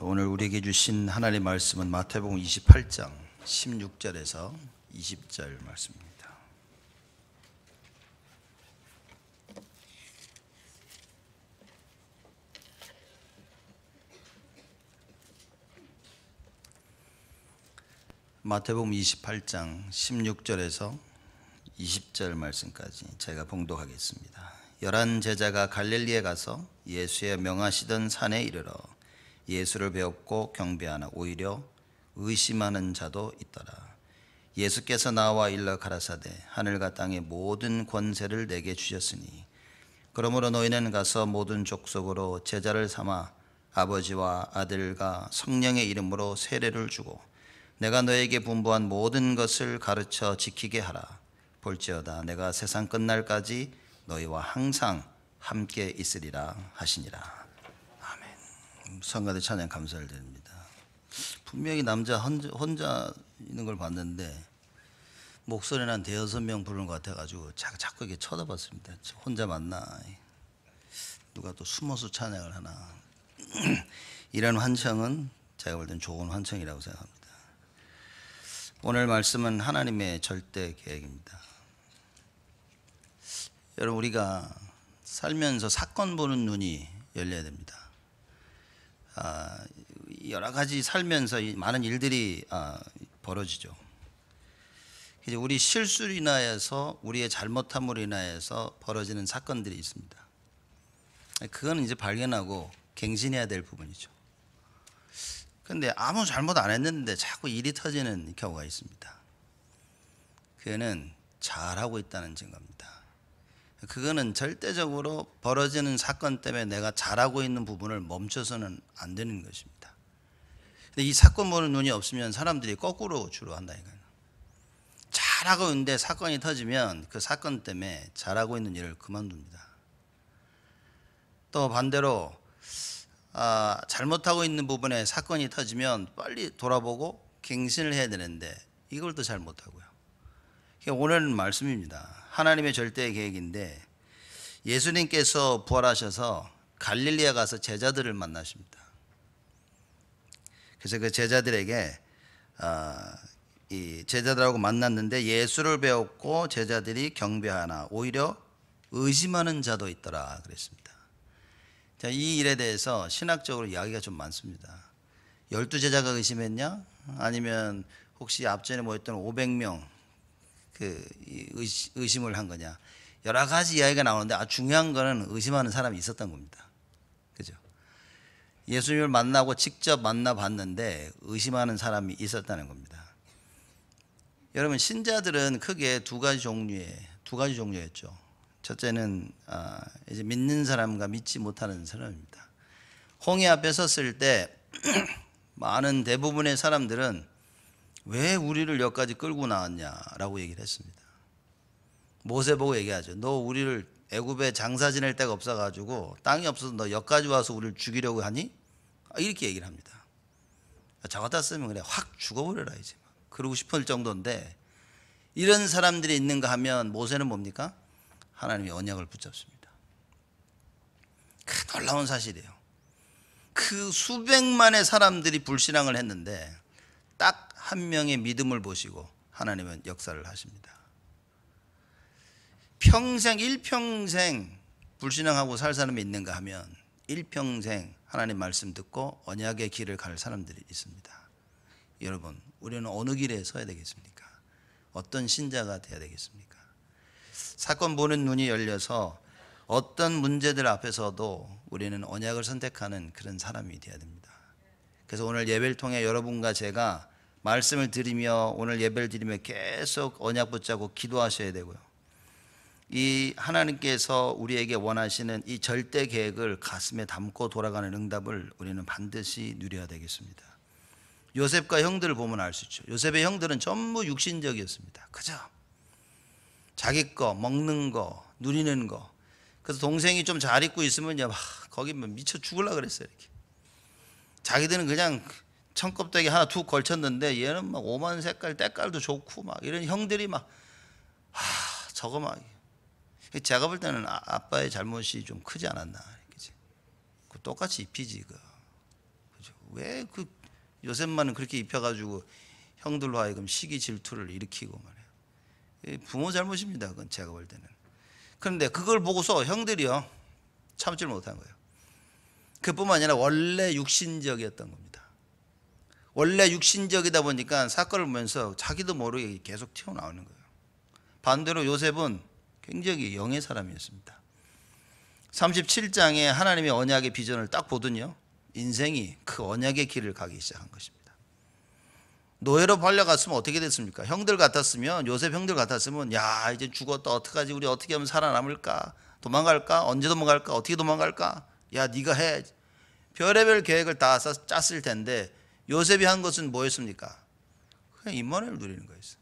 오늘 우리에게 주신 하나님의 말씀은 마태복음 28장 16절에서 20절 말씀입니다. 마태복음 28장 16절에서 20절 말씀까지 제가 봉독하겠습니다. 열한 제자가 갈릴리에 가서 예수의 명하시던 산에 이르러 예수를 배웠고 경배하나 오히려 의심하는 자도 있더라. 예수께서 나와 일러 가라사대 하늘과 땅의 모든 권세를 내게 주셨으니 그러므로 너희는 가서 모든 족속으로 제자를 삼아 아버지와 아들과 성령의 이름으로 세례를 주고 내가 너에게 분부한 모든 것을 가르쳐 지키게 하라. 볼지어다 내가 세상 끝날까지 너희와 항상 함께 있으리라 하시니라. 성가대 찬양 감사를 드립니다. 분명히 남자 혼자, 혼자 있는 걸 봤는데 목소리는 대여섯 명 부르는 것 같아가지고 자, 자꾸 이게 쳐다봤습니다. 혼자 만나 누가 또 숨어서 찬양을 하나. 이런 환청은 제가 볼 땐 좋은 환청이라고 생각합니다. 오늘 말씀은 하나님의 절대 계획입니다. 여러분 우리가 살면서 사건 보는 눈이 열려야 됩니다. 아, 여러 가지 살면서 많은 일들이 아, 벌어지죠. 이제 우리 실수로 인하여서 우리의 잘못함으로 인하여서 벌어지는 사건들이 있습니다. 그건 이제 발견하고 갱신해야 될 부분이죠. 근데 아무 잘못 안 했는데 자꾸 일이 터지는 경우가 있습니다. 그는 잘하고 있다는 증거입니다. 그거는 절대적으로 벌어지는 사건 때문에 내가 잘하고 있는 부분을 멈춰서는 안 되는 것입니다. 근데 이 사건 보는 눈이 없으면 사람들이 거꾸로 주로 한다니까요. 잘하고 있는데 사건이 터지면 그 사건 때문에 잘하고 있는 일을 그만둡니다. 또 반대로 아, 잘못하고 있는 부분에 사건이 터지면 빨리 돌아보고 갱신을 해야 되는데 이걸 또잘 못하고요. 오늘 말씀입니다. 하나님의 절대의 계획인데 예수님께서 부활하셔서 갈릴리아 가서 제자들을 만나십니다. 그래서 그 제자들에게 아, 이 제자들하고 만났는데 예수를 배웠고 제자들이 경배하나 오히려 의심하는 자도 있더라 그랬습니다. 자, 이 일에 대해서 신학적으로 이야기가 좀 많습니다. 열두 제자가 의심했냐? 아니면 혹시 앞전에 모였던 500명 그 의심을 한 거냐. 여러 가지 이야기가 나오는데 아 중요한 거는 의심하는 사람이 있었던 겁니다. 그죠? 예수님을 만나고 직접 만나봤는데 의심하는 사람이 있었다는 겁니다. 여러분 신자들은 크게 두 가지 종류의 두 가지 종류였죠. 첫째는 아, 이제 믿는 사람과 믿지 못하는 사람입니다. 홍해 앞에 섰을 때 많은 대부분의 사람들은 왜 우리를 여기까지 끌고 나왔냐라고 얘기를 했습니다. 모세 보고 얘기하죠. 너 우리를 애굽에 장사 지낼 데가 없어가지고 땅이 없어서 너 여기까지 와서 우리를 죽이려고 하니? 이렇게 얘기를 합니다. 저 같았으면 그래 확 죽어버려라 이제 그러고 싶을 정도인데 이런 사람들이 있는가 하면 모세는 뭡니까? 하나님의 언약을 붙잡습니다. 그 놀라운 사실이에요. 그 수백만의 사람들이 불신앙을 했는데 딱한 명의 믿음을 보시고 하나님은 역사를 하십니다. 평생 일평생 불신앙하고 살 사람이 있는가 하면 일평생 하나님 말씀 듣고 언약의 길을 갈 사람들이 있습니다. 여러분, 우리는 어느 길에 서야 되겠습니까? 어떤 신자가 되어야 되겠습니까? 사건 보는 눈이 열려서 어떤 문제들 앞에서도 우리는 언약을 선택하는 그런 사람이 되어야 됩니다. 그래서 오늘 예배를 통해 여러분과 제가 말씀을 드리며 오늘 예배를 드리며 계속 언약 붙잡고 기도하셔야 되고요. 이 하나님께서 우리에게 원하시는 이 절대 계획을 가슴에 담고 돌아가는 응답을 우리는 반드시 누려야 되겠습니다. 요셉과 형들을 보면 알 수 있죠. 요셉의 형들은 전부 육신적이었습니다. 그죠? 자기 거, 먹는 거, 누리는 거. 그래서 동생이 좀 잘 입고 있으면 막 거기 뭐 미쳐 죽을라 그랬어요. 이렇게. 자기들은 그냥 청껍데기 하나 두 걸쳤는데 얘는 막 오만 색깔 때깔도 좋고 막 이런 형들이 막 하, 저거 막 제가 볼 때는 아, 아빠의 잘못이 좀 크지 않았나 그지? 똑같이 입히지 그왜그 그 요셉만은 그렇게 입혀가지고 형들로 하여금 시기 질투를 일으키고 말이에 부모 잘못입니다. 그건 제가 볼 때는. 그런데 그걸 보고서 형들이요 참지 못한 거예요. 그뿐만 아니라 원래 육신적이었던 겁니다. 원래 육신적이다 보니까 사건을 보면서 자기도 모르게 계속 튀어나오는 거예요. 반대로 요셉은 굉장히 영의 사람이었습니다. 37장에 하나님의 언약의 비전을 딱 보더니요. 인생이 그 언약의 길을 가기 시작한 것입니다. 노예로 팔려갔으면 어떻게 됐습니까? 형들 같았으면 요셉 형들 같았으면 야 이제 죽었다 어떡하지 우리 어떻게 하면 살아남을까 도망갈까 언제 도망갈까 어떻게 도망갈까 야 네가 해 별의별 계획을 다 짰을 텐데 요셉이 한 것은 뭐였습니까? 그냥 임마누 누리는 거였어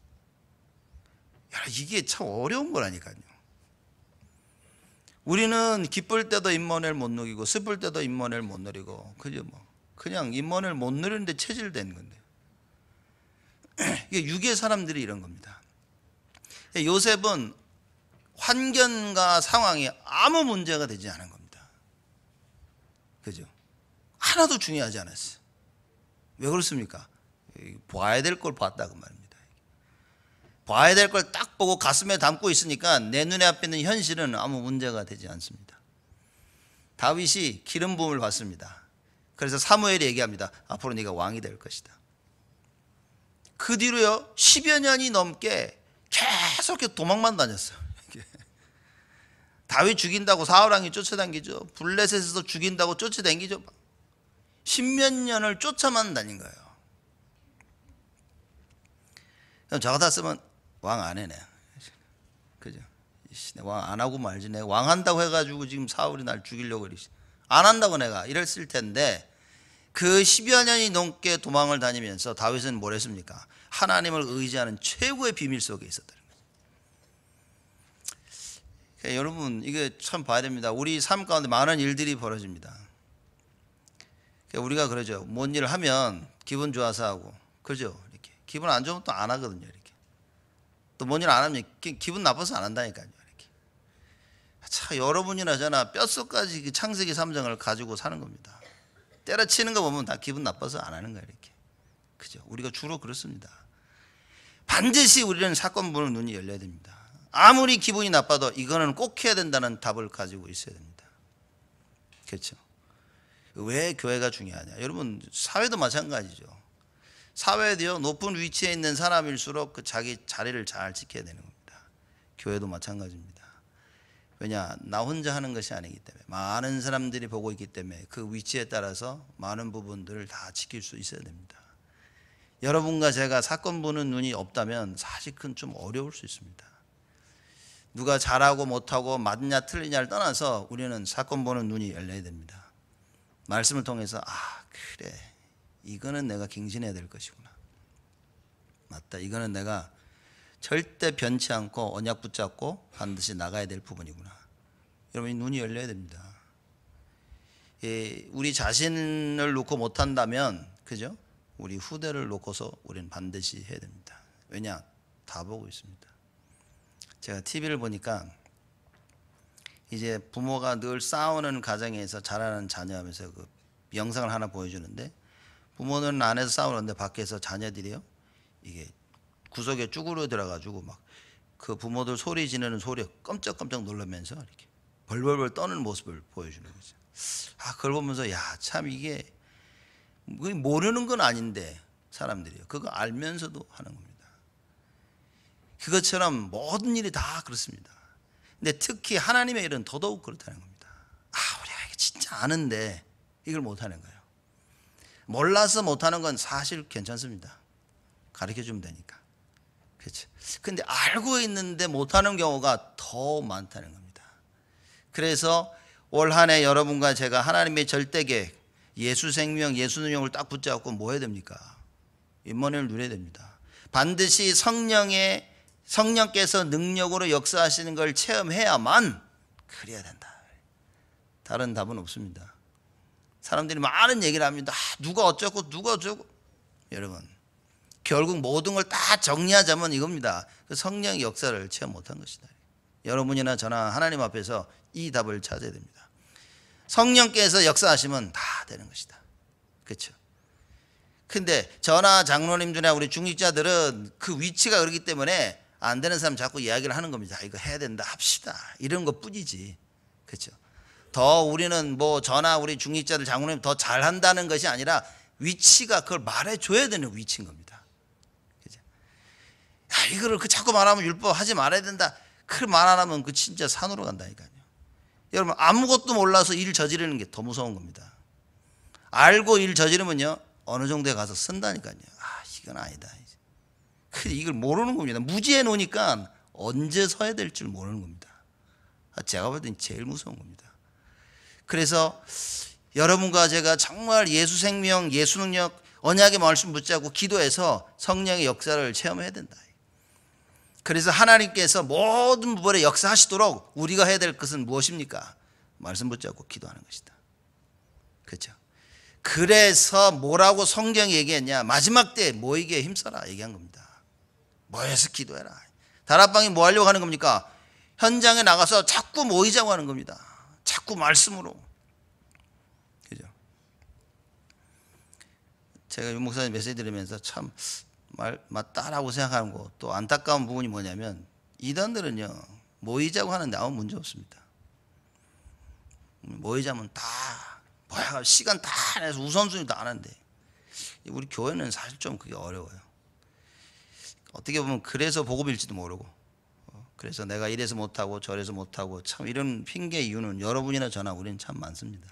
야, 이게 참 어려운 거라니까요. 우리는 기쁠 때도 임마누못 누리고 슬플 때도 임마누못 누리고 그죠 뭐 그냥 임마누못 누리는데 체질된 건데. 이게 유괴 사람들이 이런 겁니다. 요셉은 환경과 상황이 아무 문제가 되지 않은 겁니다. 그죠? 하나도 중요하지 않았어요. 왜 그렇습니까? 봐야 될 걸 봤다 그 말입니다. 봐야 될 걸 딱 보고 가슴에 담고 있으니까 내 눈에 앞에 있는 현실은 아무 문제가 되지 않습니다. 다윗이 기름 부음을 받습니다. 그래서 사무엘이 얘기합니다. 앞으로 네가 왕이 될 것이다. 그 뒤로요 10여 년이 넘게 계속 도망만 다녔어요. 다윗 죽인다고 사울왕이 쫓아다니죠. 블레셋에서 죽인다고 쫓아다니죠. 십몇 년을 쫓아만 다닌 거예요. 그럼 저 같았으면 왕 안 해네. 그죠? 왕 안 하고 말지. 내가 왕 한다고 해가지고 지금 사울이 날 죽이려고 이러시. 안 한다고 내가 이랬을 텐데 그1여 년이 넘게 도망을 다니면서 다윗은 뭘 했습니까? 하나님을 의지하는 최고의 비밀 속에 있었다 그러니까 여러분 이게 참 봐야 됩니다. 우리 삶 가운데 많은 일들이 벌어집니다. 그러니까 우리가 그러죠. 뭔 일을 하면 기분 좋아서 하고 그죠? 이렇게 기분 안 좋으면 또 안 하거든요. 이렇게 또 뭔 일안 하면 기분 나빠서 안 한다니까요. 이렇게 아, 참 여러분이나 저나 뼛속까지 그 창세기 3장을 가지고 사는 겁니다. 때려치는 거 보면 다 기분 나빠서 안 하는 거예요. 이렇게 그죠? 우리가 주로 그렇습니다. 반드시 우리는 사건 보는 눈이 열려야 됩니다. 아무리 기분이 나빠도 이거는 꼭 해야 된다는 답을 가지고 있어야 됩니다. 그렇죠? 왜 교회가 중요하냐? 여러분 사회도 마찬가지죠. 사회도요 높은 위치에 있는 사람일수록 그 자기 자리를 잘 지켜야 되는 겁니다. 교회도 마찬가지입니다. 왜냐 나 혼자 하는 것이 아니기 때문에 많은 사람들이 보고 있기 때문에 그 위치에 따라서 많은 부분들을 다 지킬 수 있어야 됩니다. 여러분과 제가 사건 보는 눈이 없다면 사실 은좀 어려울 수 있습니다. 누가 잘하고 못하고 맞냐 틀리냐를 떠나서 우리는 사건 보는 눈이 열려야 됩니다. 말씀을 통해서 아 그래 이거는 내가 갱신해야 될 것이구나 맞다 이거는 내가 절대 변치 않고 언약 붙잡고 반드시 나가야 될 부분이구나 여러분이 눈이 열려야 됩니다 예, 우리 자신을 놓고 못한다면 그죠? 우리 후대를 놓고서 우리는 반드시 해야 됩니다 왜냐 다 보고 있습니다 제가 TV를 보니까 이제 부모가 늘 싸우는 가정에서 자라는 자녀 하면서 그 영상을 하나 보여주는데 부모는 안에서 싸우는데 밖에서 자녀들이요 이게 구석에 쭈그러들어 가지고 막 그 부모들 소리 지르는 소리에 깜짝깜짝 놀라면서 이렇게 벌벌벌 떠는 모습을 보여주는 거죠. 아 그걸 보면서 야 참 이게 그 모르는 건 아닌데 사람들이요 그거 알면서도 하는 겁니다. 그것처럼 모든 일이 다 그렇습니다. 근데 특히 하나님의 일은 더더욱 그렇다는 겁니다. 아, 우리가 이게 진짜 아는데 이걸 못하는 거예요. 몰라서 못하는 건 사실 괜찮습니다. 가르쳐 주면 되니까. 그렇죠. 근데 알고 있는데 못하는 경우가 더 많다는 겁니다. 그래서 올 한 해 여러분과 제가 하나님의 절대 계획, 예수 생명, 예수 능력을 딱 붙잡고 뭐 해야 됩니까? 임마누엘 누려야 됩니다. 반드시 성령의 성령께서 능력으로 역사하시는 걸 체험해야만 그래야 된다. 다른 답은 없습니다. 사람들이 많은 얘기를 합니다. 아, 누가 어쩌고 누가 어쩌고 여러분 결국 모든 걸 다 정리하자면 이겁니다. 그 성령의 역사를 체험 못한 것이다. 여러분이나 저나 하나님 앞에서 이 답을 찾아야 됩니다. 성령께서 역사하시면 다 되는 것이다. 그렇죠? 근데 저나 장로님 중에 우리 중직자들은 그 위치가 그렇기 때문에 안 되는 사람 자꾸 이야기를 하는 겁니다. 아, 이거 해야 된다 합시다. 이런 것 뿐이지. 그렇죠. 더 우리는 뭐 저나 우리 중립자들 장로님 더 잘한다는 것이 아니라 위치가 그걸 말해줘야 되는 위치인 겁니다. 그죠? 야, 이거를 그 자꾸 말하면 율법 하지 말아야 된다. 그걸말 안 하면 그 진짜 산으로 간다니까요. 여러분 아무것도 몰라서 일 저지르는 게 더 무서운 겁니다. 알고 일 저지르면요 어느 정도에 가서 쓴다니까요. 아 이건 아니다. 그 이걸 모르는 겁니다. 무지해 놓으니까 언제 서야 될 줄 모르는 겁니다. 아, 제가 봤볼땐 제일 무서운 겁니다. 그래서 여러분과 제가 정말 예수 생명, 예수 능력, 언약의 말씀 붙잡고 기도해서 성령의 역사를 체험해야 된다. 그래서 하나님께서 모든 부분에 역사하시도록 우리가 해야 될 것은 무엇입니까? 말씀 붙잡고 기도하는 것이다. 그렇죠? 그래서 뭐라고 성경이 얘기했냐? 마지막 때 모이게 힘써라 얘기한 겁니다. 모여서 기도해라. 다락방이 뭐 하려고 하는 겁니까? 현장에 나가서 자꾸 모이자고 하는 겁니다. 자꾸 말씀으로. 그죠? 제가 윤 목사님 메시지 들으면서 참 말, 맞다라고 생각하는 거 또 안타까운 부분이 뭐냐면 이단들은요 모이자고 하는데 아무 문제 없습니다. 모이자면 다 뭐야 시간 다 내서 우선순위 다 하는데 우리 교회는 사실 좀 그게 어려워요. 어떻게 보면 그래서 복음일지도 모르고 어, 그래서 내가 이래서 못하고 저래서 못하고 참 이런 핑계 이유는 여러분이나 저나 우리는 참 많습니다.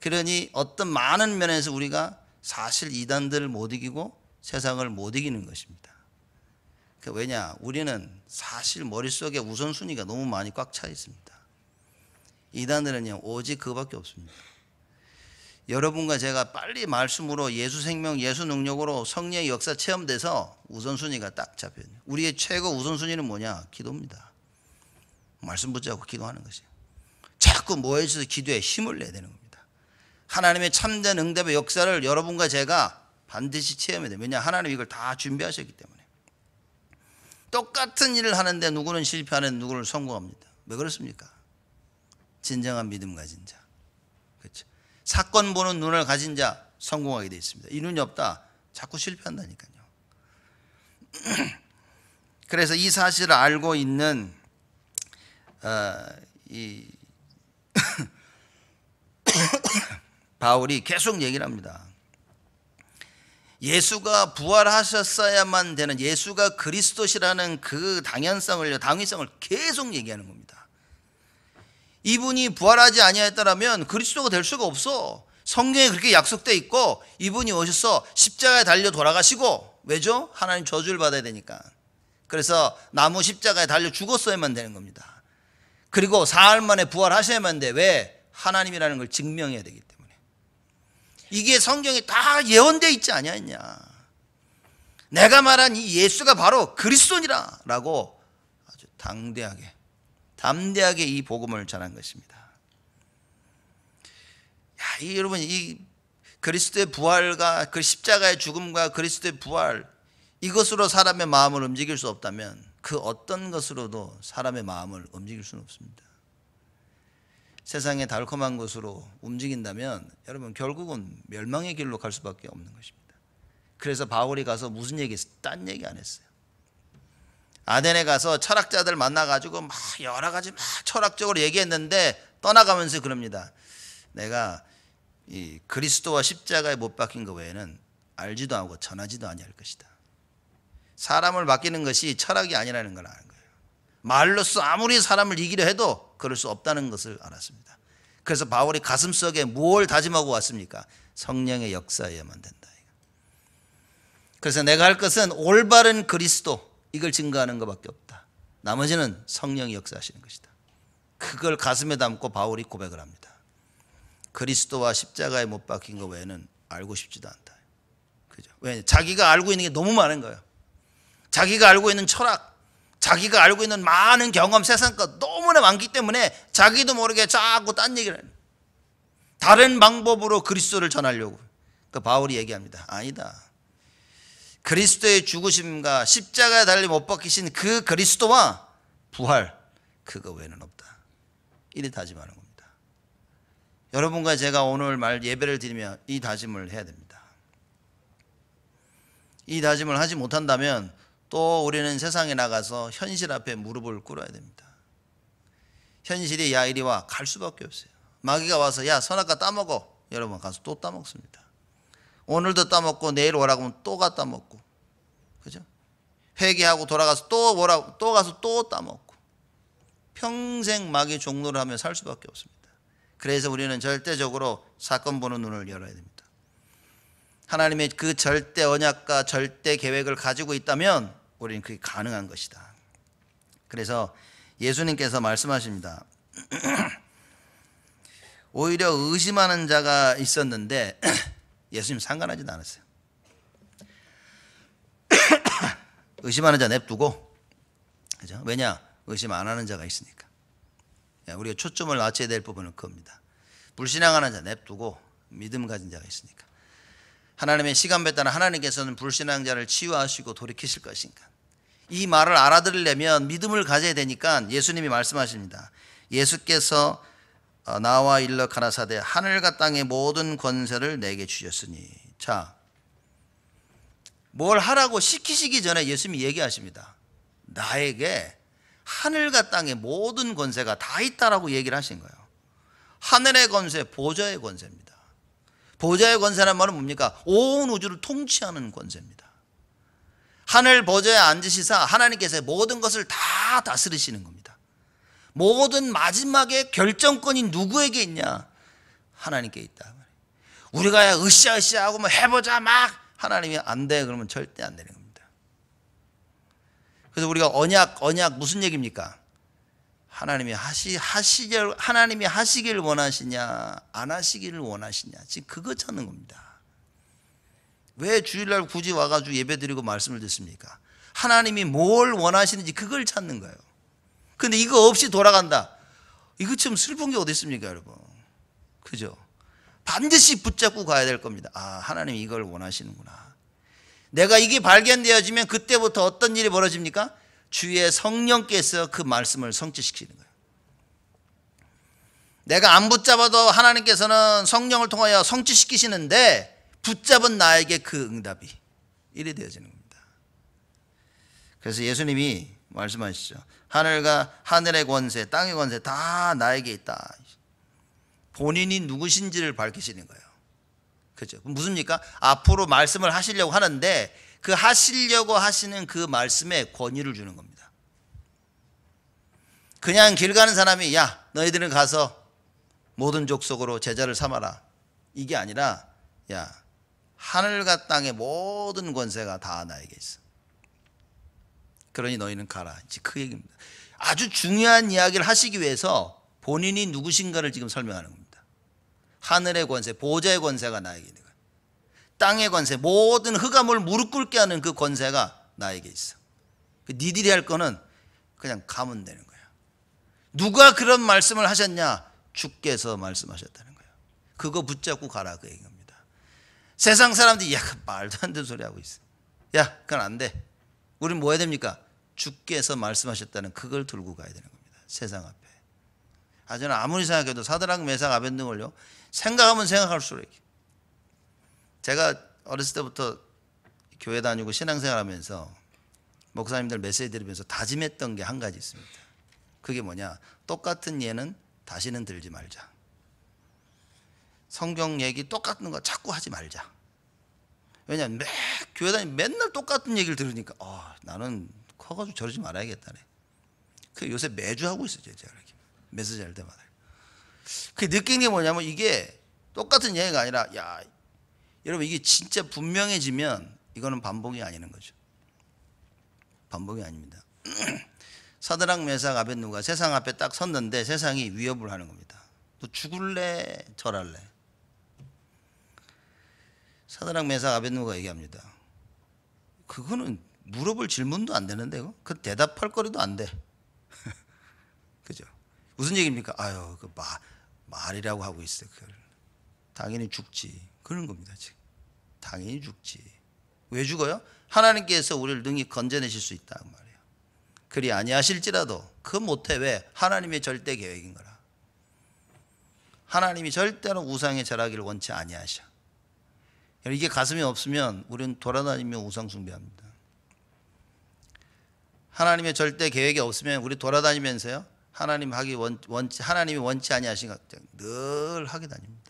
그러니 어떤 많은 면에서 우리가 사실 이단들을 못 이기고 세상을 못 이기는 것입니다. 그 왜냐? 우리는 사실 머릿속에 우선순위가 너무 많이 꽉 차 있습니다. 이단들은 오직 그밖에 없습니다. 여러분과 제가 빨리 말씀으로 예수 생명, 예수 능력으로 성령의 역사 체험돼서 우선순위가 딱 잡혀요. 우리의 최고 우선순위는 뭐냐? 기도입니다. 말씀 붙잡고 기도하는 것이에요. 자꾸 뭐에 있어서 기도에 힘을 내야 되는 겁니다. 하나님의 참된 응답의 역사를 여러분과 제가 반드시 체험해야 돼요. 왜냐? 하나님 이걸 다 준비하셨기 때문에. 똑같은 일을 하는데 누구는 실패하는 누구는 성공합니다. 왜 그렇습니까? 진정한 믿음 가진 자. 그렇죠. 사건 보는 눈을 가진 자 성공하게 되어 있습니다. 이 눈이 없다. 자꾸 실패한다니까요. 그래서 이 사실을 알고 있는 어, 이 바울이 계속 얘기를 합니다. 예수가 부활하셨어야만 되는 예수가 그리스도시라는 그 당연성을요, 당위성을 계속 얘기하는 겁니다. 이분이 부활하지 아니하였다면 그리스도가 될 수가 없어. 성경에 그렇게 약속돼 있고 이분이 오셔서 십자가에 달려 돌아가시고 왜죠? 하나님 저주를 받아야 되니까. 그래서 나무 십자가에 달려 죽었어야만 되는 겁니다. 그리고 사흘 만에 부활하셔야만 돼. 왜? 하나님이라는 걸 증명해야 되기 때문에. 이게 성경에 다 예언돼 있지 아니냐. 하 내가 말한 이 예수가 바로 그리스도니라라고 아주 당대하게 담대하게 이 복음을 전한 것입니다. 야, 이, 여러분 이 그리스도의 부활과 그 십자가의 죽음과 그리스도의 부활 이것으로 사람의 마음을 움직일 수 없다면 그 어떤 것으로도 사람의 마음을 움직일 수는 없습니다. 세상의 달콤한 것으로 움직인다면 여러분 결국은 멸망의 길로 갈 수밖에 없는 것입니다. 그래서 바울이 가서 무슨 얘기 했어딴 얘기 안 했어요. 아덴에 가서 철학자들 만나가지고 막 여러 가지 막 철학적으로 얘기했는데 떠나가면서 그럽니다. 내가 이 그리스도와 십자가에 못 박힌 것 외에는 알지도 않고 전하지도 아니할 것이다. 사람을 맡기는 것이 철학이 아니라는 걸 아는 거예요. 말로써 아무리 사람을 이기려 해도 그럴 수 없다는 것을 알았습니다. 그래서 바울이 가슴속에 뭘 다짐하고 왔습니까? 성령의 역사에만 된다. 그래서 내가 할 것은 올바른 그리스도, 이걸 증거하는 것밖에 없다. 나머지는 성령이 역사하시는 것이다. 그걸 가슴에 담고 바울이 고백을 합니다. 그리스도와 십자가에 못 박힌 것 외에는 알고 싶지도 않다. 그죠? 왜? 자기가 알고 있는 게 너무 많은 거예요. 자기가 알고 있는 철학, 자기가 알고 있는 많은 경험, 세상 것 너무나 많기 때문에 자기도 모르게 자꾸 딴 얘기를 해요. 다른 방법으로 그리스도를 전하려고. 그 바울이 얘기합니다. 아니다. 그리스도의 죽으심과 십자가에 달리 못 박히신 그 그리스도와 부활 그거 외에는 없다. 이리 다짐하는 겁니다. 여러분과 제가 오늘 말 예배를 드리며 이 다짐을 해야 됩니다. 이 다짐을 하지 못한다면 또 우리는 세상에 나가서 현실 앞에 무릎을 꿇어야 됩니다. 현실이 야 이리 와갈 수밖에 없어요. 마귀가 와서 야 선악과 따먹어 여러분 가서 또 따먹습니다. 오늘도 따먹고 내일 오라고 하면 또 갖다 먹고. 그죠? 회개하고 돌아가서 또 뭐라 또 가서 또 따먹고. 평생 마귀 종로를 하며 살 수밖에 없습니다. 그래서 우리는 절대적으로 사건 보는 눈을 열어야 됩니다. 하나님의 그 절대 언약과 절대 계획을 가지고 있다면 우리는 그게 가능한 것이다. 그래서 예수님께서 말씀하십니다. 오히려 의심하는 자가 있었는데 예수님 상관하지도 않았어요. 의심하는 자 냅두고, 그죠? 왜냐? 의심 안 하는 자가 있으니까. 예, 우리가 초점을 맞춰야 될 부분은 그겁니다. 불신앙하는 자 냅두고 믿음 가진 자가 있으니까. 하나님의 시간에 따라 하나님께서는 불신앙자를 치유하시고 돌이키실 것인가. 이 말을 알아들으려면 믿음을 가져야 되니까 예수님이 말씀하십니다. 예수께서 어, 나와 일러 가라사대 하늘과 땅의 모든 권세를 내게 주셨으니 자, 뭘 하라고 시키시기 전에 예수님이 얘기하십니다. 나에게 하늘과 땅의 모든 권세가 다 있다라고 얘기를 하신 거예요. 하늘의 권세, 보좌의 권세입니다. 보좌의 권세란 말은 뭡니까? 온 우주를 통치하는 권세입니다. 하늘 보좌에 앉으시사 하나님께서 모든 것을 다 다스리시는 겁니다. 모든 마지막에 결정권이 누구에게 있냐? 하나님께 있다. 우리가 으쌰으쌰하고 뭐 해보자 막 하나님이 안 돼. 그러면 절대 안 되는 겁니다. 그래서 우리가 언약, 언약 무슨 얘기입니까? 하나님이 하시, 하시 하나님이 하시길 원하시냐, 안 하시기를 원하시냐. 지금 그거 찾는 겁니다. 왜 주일날 굳이 와가지고 예배 드리고 말씀을 듣습니까? 하나님이 뭘 원하시는지 그걸 찾는 거예요. 근데 이거 없이 돌아간다. 이거좀 슬픈 게 어디 있습니까, 여러분? 그죠? 반드시 붙잡고 가야 될 겁니다. 아, 하나님 이걸 원하시는구나. 내가 이게 발견되어지면 그때부터 어떤 일이 벌어집니까? 주의 성령께서 그 말씀을 성취시키는 거예요. 내가 안 붙잡아도 하나님께서는 성령을 통하여 성취시키시는데 붙잡은 나에게 그 응답이 이래 되어지는 겁니다. 그래서 예수님이 말씀하시죠. 하늘과 하늘의 권세, 땅의 권세 다 나에게 있다. 본인이 누구신지를 밝히시는 거예요. 그죠? 무슨입니까? 앞으로 말씀을 하시려고 하는데 그 하시려고 하시는 그 말씀에 권위를 주는 겁니다. 그냥 길 가는 사람이 야, 너희들은 가서 모든 족속으로 제자를 삼아라. 이게 아니라 야, 하늘과 땅의 모든 권세가 다 나에게 있어. 그러니 너희는 가라. 이제 그 얘기입니다. 아주 중요한 이야기를 하시기 위해서 본인이 누구신가를 지금 설명하는 겁니다. 하늘의 권세, 보좌의 권세가 나에게 있는 거야. 땅의 권세, 모든 흑암을 무릎 꿇게 하는 그 권세가 나에게 있어. 그 니들이 할 거는 그냥 가면 되는 거야. 누가 그런 말씀을 하셨냐? 주께서 말씀하셨다는 거야. 그거 붙잡고 가라 그 얘기입니다. 세상 사람들이 야 그 말도 안 되는 소리 하고 있어. 야 그건 안 돼. 우리는 뭐 해야 됩니까? 주께서 말씀하셨다는 그걸 들고 가야 되는 겁니다. 세상 앞에. 아, 저는 아무리 생각해도 사드랑 메삭 아벤등을요. 생각하면 생각할수록 제가 어렸을 때부터 교회 다니고 신앙생활 하면서 목사님들 메시지 들으면서 다짐했던 게 한 가지 있습니다. 그게 뭐냐? 똑같은 예는 다시는 들지 말자. 성경 얘기 똑같은 거 자꾸 하지 말자. 왜냐하면 교회 다니 맨날 똑같은 얘기를 들으니까 아, 나는 커가지고 저러지 말아야겠다네. 그 요새 매주 하고 있어요, 제가 이렇게 메시지 할 때마다. 그 느낀 게 뭐냐면 이게 똑같은 얘기가 아니라 야 여러분 이게 진짜 분명해지면 이거는 반복이 아니는 거죠. 반복이 아닙니다. 사드랑 메삭 아벳누가 세상 앞에 딱 섰는데 세상이 위협을 하는 겁니다. 너 죽을래 절할래. 사드랑 메삭 아벳누가 얘기합니다. 그거는 물어볼 질문도 안 되는데요. 그 대답할 거리도 안 돼. 그죠? 무슨 얘기입니까? 아유, 그 마, 말이라고 하고 있어. 그걸. 당연히 죽지. 그런 겁니다, 지금. 당연히 죽지. 왜 죽어요? 하나님께서 우리를 능히 건져내실 수 있다 그 말이에요. 그리 아니하실지라도 그 못해 왜 하나님의 절대 계획인 거라. 하나님이 절대로 우상에 절하기를 원치 아니하셔. 이게 가슴이 없으면 우리는 돌아다니며 우상 숭배합니다. 하나님의 절대 계획이 없으면 우리 돌아다니면서요. 하나님 하기 원, 원 하나님이 원치 아니하신 것늘 하게 다닙니다.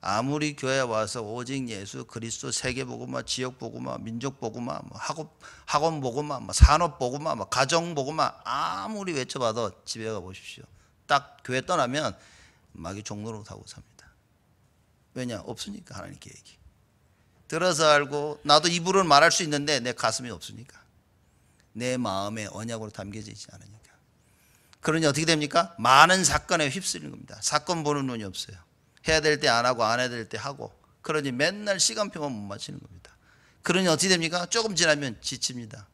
아무리 교회 와서 오직 예수 그리스도 세계 보고만 지역 보고만 민족 보고만 뭐 학업 학원 보고만 뭐 산업 보고만 뭐 가정 보고만 아무리 외쳐봐도 집에 가 보십시오. 딱 교회 떠나면 마귀 종로로 타고 삽니다. 왜냐 없으니까 하나님 계획이. 들어서 알고 나도 입으로는 말할 수 있는데 내 가슴이 없으니까 내 마음에 언약으로 담겨져 있지 않으니까 그러니 어떻게 됩니까? 많은 사건에 휩쓸리는 겁니다 사건 보는 눈이 없어요 해야 될 때 안 하고 안 해야 될 때 하고 그러니 맨날 시간표만 못 맞추는 겁니다 그러니 어떻게 됩니까? 조금 지나면 지칩니다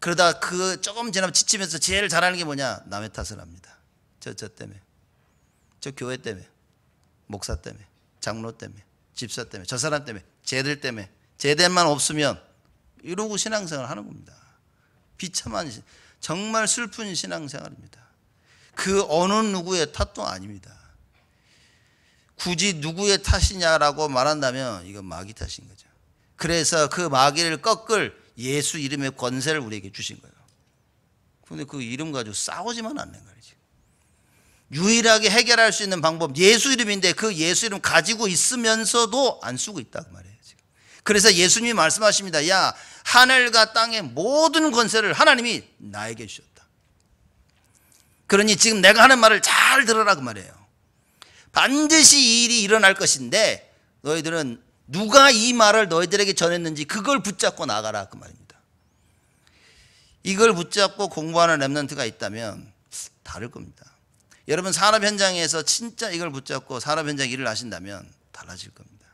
그러다 그 조금 지나면 지치면서 제일 잘하는 게 뭐냐 남의 탓을 합니다 저저 때문에 저 교회 때문에 목사 때문에 장로 때문에 집사 때문에 저 사람 때문에 제들 때문에 제대만 없으면 이러고 신앙생활 하는 겁니다. 비참한 정말 슬픈 신앙생활입니다. 그 어느 누구의 탓도 아닙니다. 굳이 누구의 탓이냐라고 말한다면 이건 마귀 탓인 거죠. 그래서 그 마귀를 꺾을 예수 이름의 권세를 우리에게 주신 거예요. 근데 그 이름 가지고 싸우지만 않는 거지. 유일하게 해결할 수 있는 방법 예수 이름인데 그 예수 이름 가지고 있으면서도 안 쓰고 있다 그 말이에요. 지금. 그래서 예수님이 말씀하십니다. 야 하늘과 땅의 모든 권세를 하나님이 나에게 주셨다. 그러니 지금 내가 하는 말을 잘 들어라 그 말이에요. 반드시 이 일이 일어날 것인데 너희들은 누가 이 말을 너희들에게 전했는지 그걸 붙잡고 나가라 그 말입니다. 이걸 붙잡고 공부하는 랩런트가 있다면 다를 겁니다. 여러분 산업 현장에서 진짜 이걸 붙잡고 산업 현장 일을 하신다면 달라질 겁니다.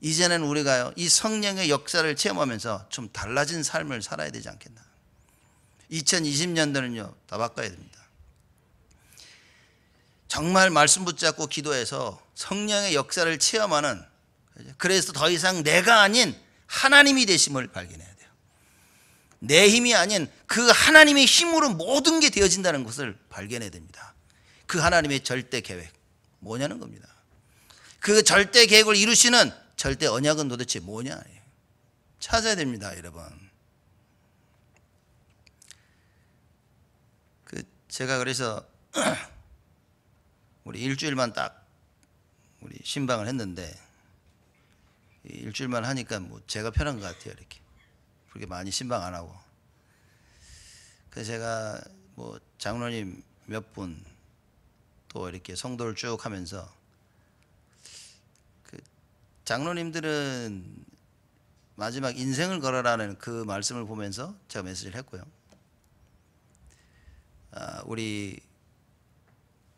이제는 우리가요, 이 성령의 역사를 체험하면서 좀 달라진 삶을 살아야 되지 않겠나. 2020년도는요, 다 바꿔야 됩니다. 정말 말씀 붙잡고 기도해서 성령의 역사를 체험하는, 그래서 더 이상 내가 아닌 하나님이 되심을 발견해 내 힘이 아닌 그 하나님의 힘으로 모든 게 되어진다는 것을 발견해야 됩니다. 그 하나님의 절대 계획 뭐냐는 겁니다. 그 절대 계획을 이루시는 절대 언약은 도대체 뭐냐? 찾아야 됩니다, 여러분. 그 제가 그래서 우리 일주일만 딱 우리 신방을 했는데 일주일만 하니까 뭐 제가 편한 것 같아요, 이렇게. 그렇게 많이 신방 안 하고. 그래서 제가 뭐 장로님 몇 분 또 이렇게 성도를 쭉 하면서 그 장로님들은 마지막 인생을 걸어라는 그 말씀을 보면서 제가 메시지를 했고요. 아, 우리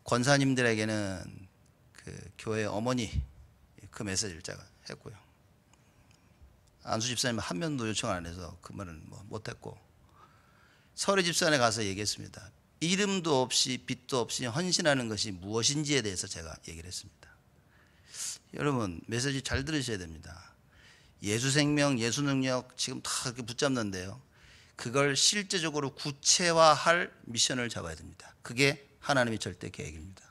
권사님들에게는 그 교회 어머니 그 메시지를 제가 했고요. 안수 집사님 한면도 요청 안 해서 그 말은 뭐 못했고 서의 집산에 가서 얘기했습니다. 이름도 없이 빛도 없이 헌신하는 것이 무엇인지에 대해서 제가 얘기를 했습니다. 여러분 메시지 잘 들으셔야 됩니다. 예수 생명, 예수 능력 지금 다 이렇게 붙잡는데요. 그걸 실제적으로 구체화할 미션을 잡아야 됩니다. 그게 하나님의 절대 계획입니다.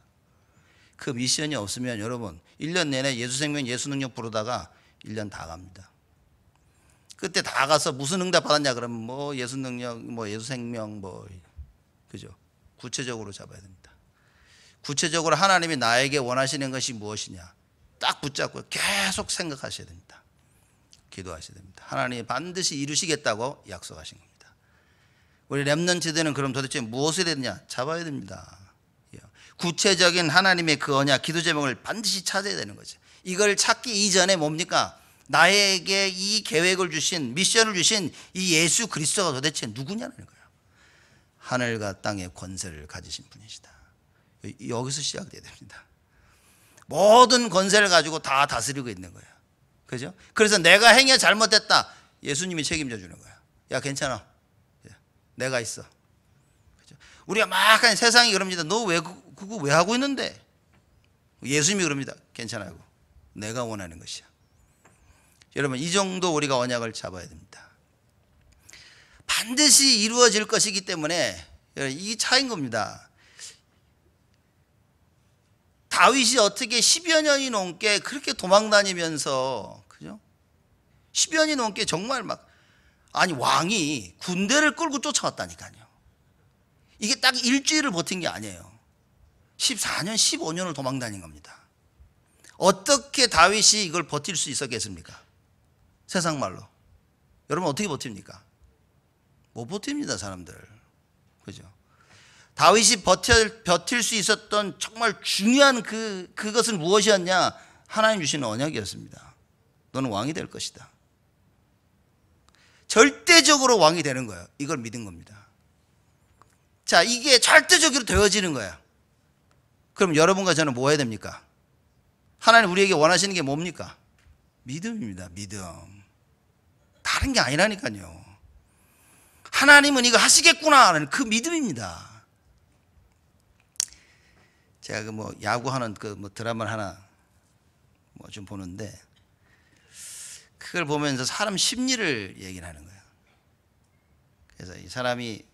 그 미션이 없으면 여러분 1년 내내 예수 생명, 예수 능력 부르다가 1년 다 갑니다. 그때 다 가서 무슨 응답 받았냐 그러면 뭐 예수 능력, 뭐 예수 생명, 뭐 그죠? 구체적으로 잡아야 됩니다. 구체적으로 하나님이 나에게 원하시는 것이 무엇이냐 딱 붙잡고 계속 생각하셔야 됩니다. 기도하셔야 됩니다. 하나님이 반드시 이루시겠다고 약속하신 겁니다. 우리 랩넌치들는 그럼 도대체 무엇을 해야 냐 잡아야 됩니다. 예. 구체적인 하나님의 그 언약 기도 제목을 반드시 찾아야 되는 거죠. 이걸 찾기 이전에 뭡니까? 나에게 이 계획을 주신 미션을 주신 이 예수 그리스도가 도대체 누구냐는 거예요. 하늘과 땅의 권세를 가지신 분이시다. 여기서 시작돼야 됩니다. 모든 권세를 가지고 다 다스리고 있는 거예요. 그죠? 그래서 내가 행여 잘못했다. 예수님이 책임져 주는 거야. 야, 괜찮아. 예, 내가 있어. 그죠? 우리가 막 세상이 그럽니다. 너왜 그거 왜 하고 있는데? 예수님이 그럽니다. 괜찮아요. 내가 원하는 것이야. 여러분 이 정도 우리가 언약을 잡아야 됩니다. 반드시 이루어질 것이기 때문에 이 차인 겁니다. 다윗이 어떻게 10여 년이 넘게 그렇게 도망다니면서 그죠? 10여 년이 넘게 정말 막 아니 왕이 군대를 끌고 쫓아왔다니까요. 이게 딱 일주일을 버틴 게 아니에요. 14년, 15년을 도망다닌 겁니다. 어떻게 다윗이 이걸 버틸 수 있었겠습니까? 세상 말로. 여러분 어떻게 버팁니까? 못 버팁니다, 사람들. 그죠? 다윗이 버틸, 버틸 수 있었던 정말 중요한 그, 그것은 무엇이었냐? 하나님 주시 언약이었습니다. 너는 왕이 될 것이다. 절대적으로 왕이 되는 거예요. 이걸 믿은 겁니다. 자, 이게 절대적으로 되어지는 거예요. 그럼 여러분과 저는 뭐 해야 됩니까? 하나님 우리에게 원하시는 게 뭡니까? 믿음입니다. 믿음. 다른 게 아니라니까요. 하나님은 이거 하시겠구나라는 그 믿음입니다. 제가 그 뭐 야구하는 그 뭐 드라마 하나 뭐 좀 보는데 그걸 보면서 사람 심리를 얘기를 하는 거예요. 그래서 이 사람이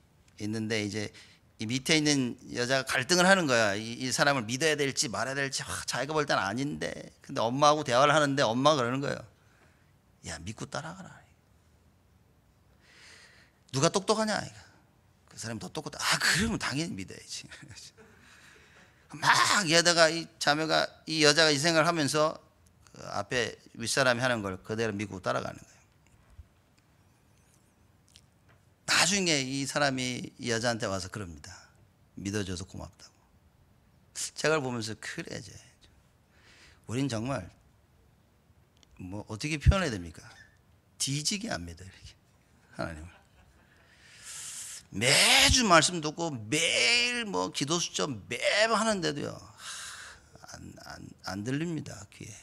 있는데 이제 이 밑에 있는 여자가 갈등을 하는 거야. 이, 이 사람을 믿어야 될지 말아야 될지 아, 자기가 볼 땐 아닌데 근데 엄마하고 대화를 하는데 엄마가 그러는 거예요. 야 믿고 따라가라. 누가 똑똑하냐 그 사람이 더 똑똑하다. 아 그러면 당연히 믿어야지. 막 여다가 이 자매가 이 여자가 이 생각을 하면서 그 앞에 윗사람이 하는 걸 그대로 믿고 따라가는 거예요. 나중에 이 사람이 이 여자한테 와서 그럽니다. 믿어줘서 고맙다고. 제가 보면서 그래 이제 우린 정말 뭐 어떻게 표현해야 됩니까? 뒤지게 안 믿어 이렇게 하나님을. 매주 말씀 듣고 매일 뭐 기도 수첩 매번 하는데도요 안, 안, 안 들립니다 귀에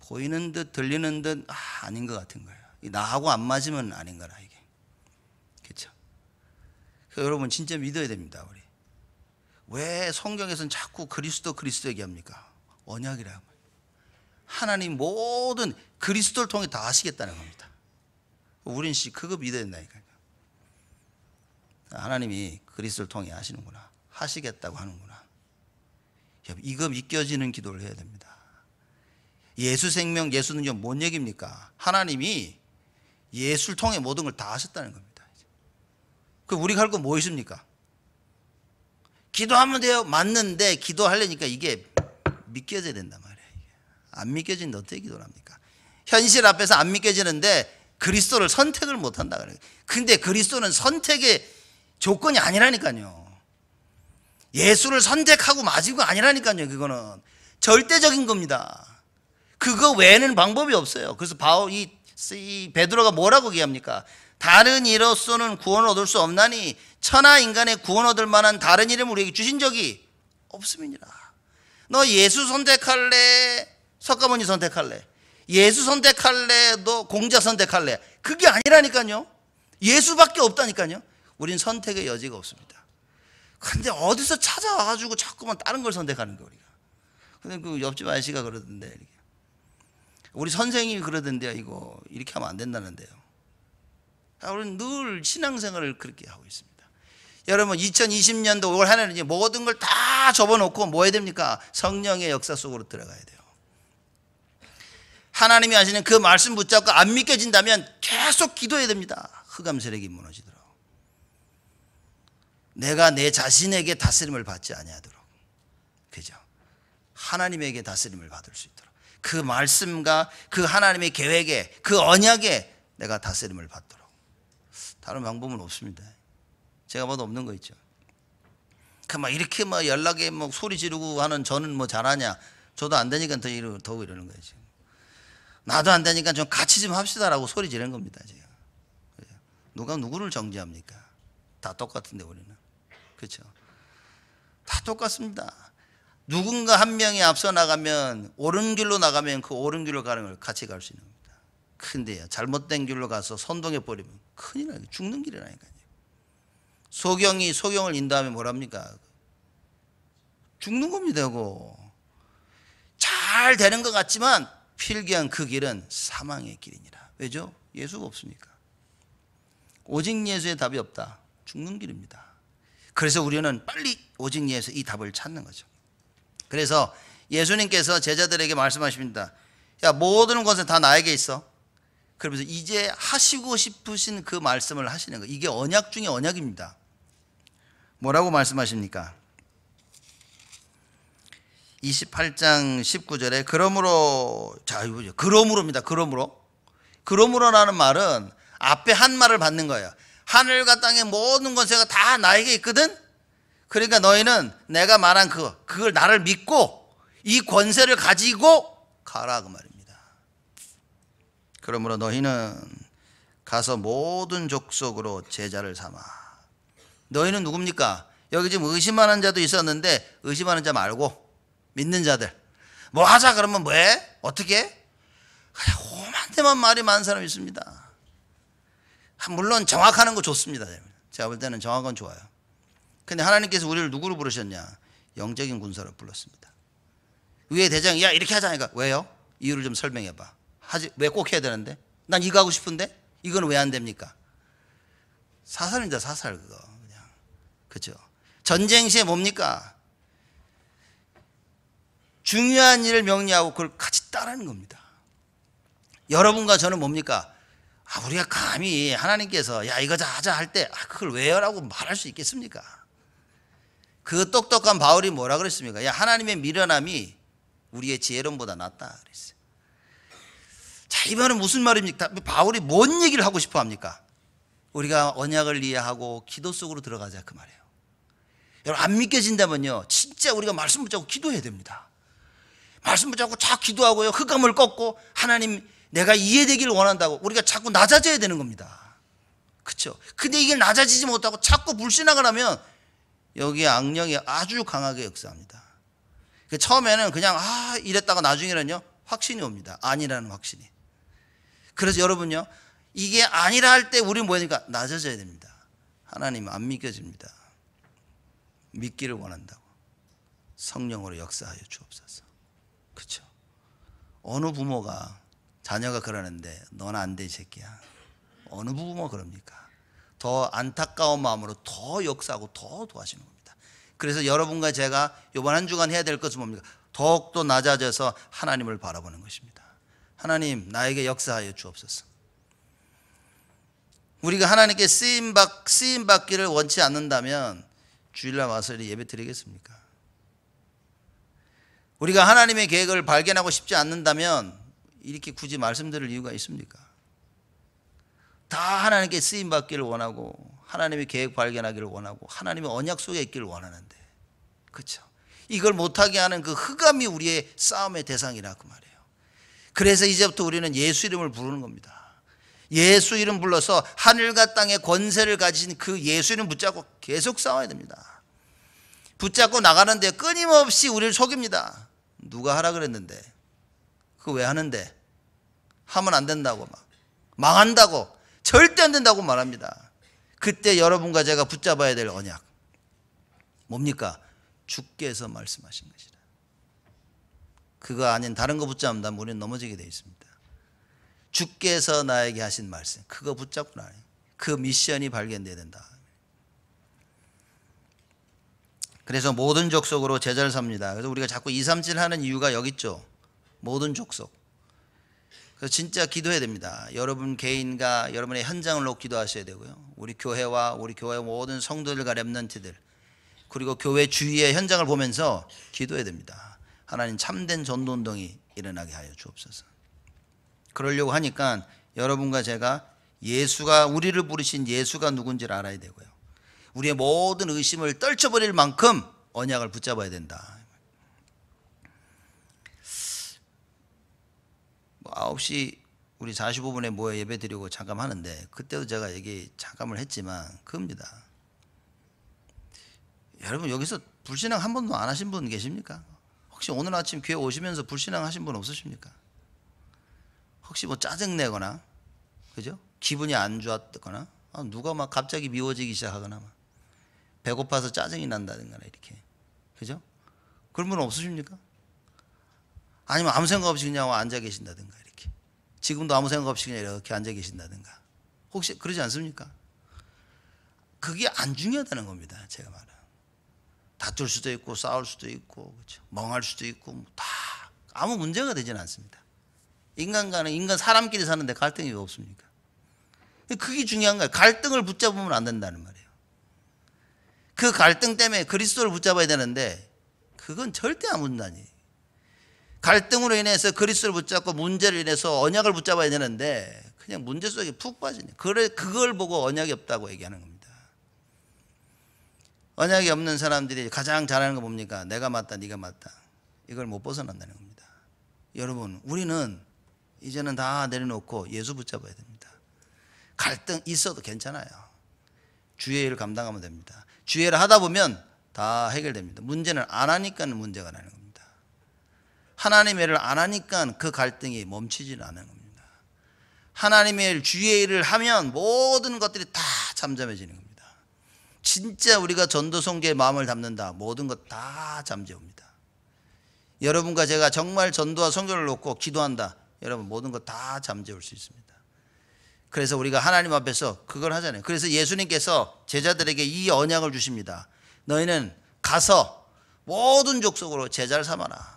보이는 듯 들리는 듯 아, 아닌 것 같은 거예요 나하고 안 맞으면 아닌 거라 이게 그렇죠 여러분 진짜 믿어야 됩니다 우리 왜 성경에서는 자꾸 그리스도 그리스도 얘기합니까 언약이라고 하나님 모든 그리스도를 통해 다 하시겠다는 겁니다 우린 씨 그거 믿어야 된다니까요 하나님이 그리스도를 통해 하시는구나. 하시겠다고 하는구나. 이거 믿겨지는 기도를 해야 됩니다. 예수 생명, 예수 능뭔 얘기입니까? 하나님이 예수를 통해 모든 걸 다 하셨다는 겁니다. 그 우리가 할 건뭐 있습니까? 기도하면 돼요. 맞는데 기도하려니까 이게 믿겨져야 된단 말이에요. 안 믿겨지는데 어떻게 기도를 합니까? 현실 앞에서 안 믿겨지는데 그리스도를 선택을 못 한다 그래요. 근데 그리스도는 선택의 조건이 아니라니까요. 예수를 선택하고 맞이고 아니라니까요. 그거는 절대적인 겁니다. 그거 외에는 방법이 없어요. 그래서 바오 이, 이 베드로가 뭐라고 얘기합니까? 다른 이로서는 구원 을 얻을 수 없나니 천하 인간의 구원 얻을 만한 다른 이름 우리에게 주신 적이 없음이니라. 너 예수 선택할래? 석가모니 선택할래? 예수 선택할래? 너 공자 선택할래? 그게 아니라니까요. 예수밖에 없다니까요. 우린 선택의 여지가 없습니다. 근데 어디서 찾아와가지고 자꾸만 다른 걸 선택하는 거야, 우리가. 근데 그 옆집 아저씨가 그러던데, 이렇게. 우리 선생님이 그러던데요, 이거. 이렇게 하면 안 된다는데요. 아, 우리는 늘 신앙생활을 그렇게 하고 있습니다. 여러분, 2020년도 올한 해는 모든 걸 다 접어놓고 뭐 해야 됩니까? 성령의 역사 속으로 들어가야 돼요. 하나님이 하시는 그 말씀 붙잡고 안 믿겨진다면 계속 기도해야 됩니다. 흑암 세력이 무너지도록. 내가 내 자신에게 다스림을 받지 아니하도록. 그죠? 하나님에게 다스림을 받을 수 있도록. 그 말씀과 그 하나님의 계획에 그 언약에 내가 다스림을 받도록. 다른 방법은 없습니다. 제가 봐도 없는 거 있죠. 그막 이렇게 막 연락에 막 소리 지르고 하는 저는 뭐 잘하냐? 저도 안 되니까 더 이러 더 이러는 거예요 지금. 나도 안 되니까 좀 같이 좀 합시다라고 소리 지르는 겁니다 지금. 누가 누구를 정지합니까다 똑같은데 우리는. 그렇죠? 다 똑같습니다. 누군가 한 명이 앞서 나가면 옳은 길로 나가면 그 옳은 길로 가는 걸 같이 갈 수 있는 겁니다. 근데요 잘못된 길로 가서 선동해 버리면 큰일 나요. 죽는 길이라니까요. 소경이 소경을 인도하면 뭐랍니까? 죽는 겁니다. 고잘 되는 것 같지만 필기한 그 길은 사망의 길이니라. 왜죠? 예수가 없으니까. 오직 예수의 답이 없다. 죽는 길입니다. 그래서 우리는 빨리 오직 예서이 답을 찾는 거죠. 그래서 예수님께서 제자들에게 말씀하십니다. 야, 모든 것은 다 나에게 있어. 그러면서 이제 하시고 싶으신 그 말씀을 하시는 거. 예요 이게 언약 중의 언약입니다. 뭐라고 말씀하십니까? 28장 19절에 그러므로 자, 이거죠. 그러므로입니다. 그러므로. 그러므로라는 말은 앞에 한 말을 받는 거예요. 하늘과 땅의 모든 권세가 다 나에게 있거든? 그러니까 너희는 내가 말한 그, 그걸 나를 믿고 이 권세를 가지고 가라. 그 말입니다. 그러므로 너희는 가서 모든 족속으로 제자를 삼아. 너희는 누굽니까? 여기 지금 의심하는 자도 있었는데 의심하는 자 말고 믿는 자들. 뭐 하자 그러면 뭐 해? 어떻게? 그냥 오만 대만 말이 많은 사람 있습니다. 아, 물론 정확하는 거 좋습니다. 제가 볼 때는 정확한 건 좋아요. 근데 하나님께서 우리를 누구로 부르셨냐? 영적인 군사로 불렀습니다. 위에 대장이 야 이렇게 하자니까 그러니까 왜요? 이유를 좀 설명해 봐. 하지 왜 꼭 해야 되는데? 난 이거 하고 싶은데 이건 왜 안 됩니까? 사살입니다 사살 그거 그냥 그죠? 전쟁 시에 뭡니까? 중요한 일을 명리하고 그걸 같이 따르는 겁니다. 여러분과 저는 뭡니까? 아, 우리가 감히 하나님께서 야, 이거 자자 할 때 아, 그걸 왜요? 라고 말할 수 있겠습니까? 그 똑똑한 바울이 뭐라 그랬습니까? 야, 하나님의 미련함이 우리의 지혜론보다 낫다 그랬어요. 자, 이번은 무슨 말입니까? 바울이 뭔 얘기를 하고 싶어 합니까? 우리가 언약을 이해하고 기도 속으로 들어가자 그 말이에요. 여러분 안 믿겨진다면요. 진짜 우리가 말씀 붙잡고 기도해야 됩니다. 말씀 붙잡고 자 기도하고요. 흑암을 꺾고 하나님 내가 이해되기를 원한다고 우리가 자꾸 낮아져야 되는 겁니다. 그렇죠? 근데 이게 낮아지지 못하고 자꾸 불신학을 하면 여기 악령이 아주 강하게 역사합니다. 그 처음에는 그냥 아 이랬다가 나중에는요 확신이 옵니다. 아니라는 확신이. 그래서 여러분요 이게 아니라 할 때우리 뭐니까 낮아져야 됩니다. 하나님 안 믿겨집니다. 믿기를 원한다고 성령으로 역사하여 주옵소서. 그렇죠? 어느 부모가 자녀가 그러는데 넌 안돼이 새끼야. 어느 부부가 그럽니까? 더 안타까운 마음으로 더 역사하고 더 도와주는 겁니다. 그래서 여러분과 제가 이번 한 주간 해야 될 것은 뭡니까? 더욱더 낮아져서 하나님을 바라보는 것입니다. 하나님 나에게 역사하여 주옵소서. 우리가 하나님께 쓰임, 받, 쓰임 받기를 원치 않는다면 주일날 와서 예배 드리겠습니까? 우리가 하나님의 계획을 발견하고 싶지 않는다면 이렇게 굳이 말씀드릴 이유가 있습니까? 다 하나님께 쓰임 받기를 원하고 하나님의 계획 발견하기를 원하고 하나님의 언약 속에 있기를 원하는데 그렇죠? 이걸 못하게 하는 그 흑암이 우리의 싸움의 대상이라 그말이요 그래서 이제부터 우리는 예수 이름을 부르는 겁니다. 예수 이름 불러서 하늘과 땅의 권세를 가진 그 예수 이름 붙잡고 계속 싸워야 됩니다. 붙잡고 나가는데 끊임없이 우리를 속입니다. 누가 하라 그랬는데? 그 왜 하는데? 하면 안 된다고 막 망한다고 절대 안 된다고 말합니다. 그때 여러분과 제가 붙잡아야 될 언약 뭡니까? 주께서 말씀하신 것이라. 그거 아닌 다른 거 붙잡는다면 뭐 우리는 넘어지게 돼 있습니다. 주께서 나에게 하신 말씀 그거 붙잡고 나그 미션이 발견돼야 된다. 그래서 모든 족속으로 제자를 삽니다. 그래서 우리가 자꾸 2, 3, 7 하는 이유가 여기 있죠. 모든 족속. 그래서 진짜 기도해야 됩니다. 여러분 개인과 여러분의 현장을 놓고 기도하셔야 되고요. 우리 교회와 우리 교회 모든 성도들과 랩런트들 그리고 교회 주위의 현장을 보면서 기도해야 됩니다. 하나님 참된 전도 운동이 일어나게 하여 주옵소서. 그러려고 하니까 여러분과 제가 예수가 우리를 부르신 예수가 누군지를 알아야 되고요. 우리의 모든 의심을 떨쳐버릴 만큼 언약을 붙잡아야 된다. 9시 우리 45분에 모여 예배 드리고 잠깐 하는데 그때도 제가 얘기 잠깐을 했지만 그겁니다. 여러분 여기서 불신앙 한 번도 안 하신 분 계십니까? 혹시 오늘 아침 교회 오시면서 불신앙 하신 분 없으십니까? 혹시 뭐 짜증내거나 그죠? 기분이 안 좋았거나 아, 누가 막 갑자기 미워지기 시작하거나 막 배고파서 짜증이 난다든가 이렇게 그죠? 그런 분 없으십니까? 아니면 아무 생각 없이 그냥 앉아 계신다든가 지금도 아무 생각 없이 그냥 이렇게 앉아 계신다든가 혹시 그러지 않습니까? 그게 안 중요하다는 겁니다. 제가 말은 다툴 수도 있고 싸울 수도 있고 그렇죠? 멍할 수도 있고 뭐 다 아무 문제가 되지는 않습니다. 인간과는 인간 사람끼리 사는데 갈등이 왜 없습니까? 그게 중요한 거예요. 갈등을 붙잡으면 안 된다는 말이에요. 그 갈등 때문에 그리스도를 붙잡아야 되는데 그건 절대 안 붙는다니. 갈등으로 인해서 그리스를 붙잡고 문제를 인해서 언약을 붙잡아야 되는데 그냥 문제 속에 푹 빠지네. 그걸, 그걸 보고 언약이 없다고 얘기하는 겁니다. 언약이 없는 사람들이 가장 잘하는 거 뭡니까? 내가 맞다, 네가 맞다. 이걸 못 벗어난다는 겁니다. 여러분, 우리는 이제는 다 내려놓고 예수 붙잡아야 됩니다. 갈등 있어도 괜찮아요. 주의 일을 감당하면 됩니다. 주의를 하다 보면 다 해결됩니다. 문제는 안 하니까 문제가 나는 거예요. 하나님의 일을 안 하니까 그 갈등이 멈추질 않은 겁니다. 하나님의 일, 주의 일을 하면 모든 것들이 다 잠잠해지는 겁니다. 진짜 우리가 전도성계에 마음을 담는다. 모든 것 다 잠재웁니다. 여러분과 제가 정말 전도와 성경을 놓고 기도한다. 여러분 모든 것 다 잠재울 수 있습니다. 그래서 우리가 하나님 앞에서 그걸 하잖아요. 그래서 예수님께서 제자들에게 이 언약을 주십니다. 너희는 가서 모든 족속으로 제자를 삼아라.